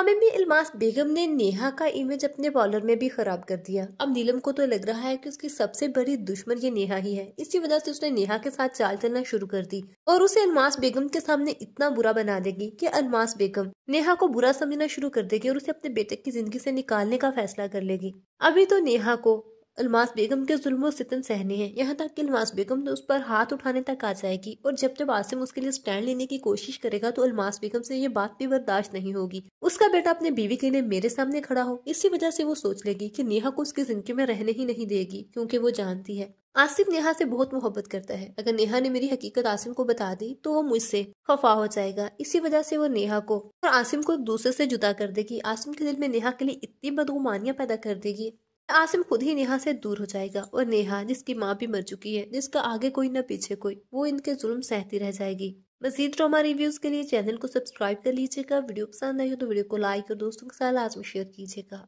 आमिमी अलमास बेगम ने नेहा का इमेज अपने बॉलर में भी खराब कर दिया अब नीलम को तो लग रहा है कि उसकी सबसे बड़ी दुश्मन ये नेहा ही है इसी वजह से उसने नेहा के साथ चाल चलना शुरू कर दी और उसे अलमास बेगम के सामने इतना बुरा बना देगी कि अलमास बेगम नेहा को बुरा समझना शुरू कर देगी और उसे अपने बेटे की जिंदगी से निकालने का फैसला कर लेगी अभी तो नेहा को अलमास बेगम के जुल्म सितम सहने हैं यहाँ तक कि अलमास बेगम तो उस पर हाथ उठाने तक आ जाएगी और जब जब आसिम उसके लिए स्टैंड लेने की कोशिश करेगा तो अलमास बेगम से ये बात भी बर्दाश्त नहीं होगी उसका बेटा अपने बीवी के लिए मेरे सामने खड़ा हो इसी वजह से वो सोच लेगी कि नेहा को उसकी जिंदगी में रहने ही नहीं देगी क्योंकि वो जानती है आसिफ नेहा से बहुत मोहब्बत करता है अगर नेहा ने मेरी हकीकत आसिम को बता दी तो वो मुझसे खफा हो जाएगा इसी वजह से वो नेहा को और आसिम को एक दूसरे से जुदा कर देगी आसिम के दिल में नेहा के लिए इतनी बदगुमानियां पैदा कर देगी आसिम खुद ही नेहा से दूर हो जाएगा और नेहा जिसकी माँ भी मर चुकी है जिसका आगे कोई ना पीछे कोई वो इनके जुल्म सहती रह जाएगी मजीद ड्रामा रिव्यूज के लिए चैनल को सब्सक्राइब कर लीजिएगा वीडियो पसंद आई हो तो वीडियो को लाइक और दोस्तों के साथ आज शेयर कीजिएगा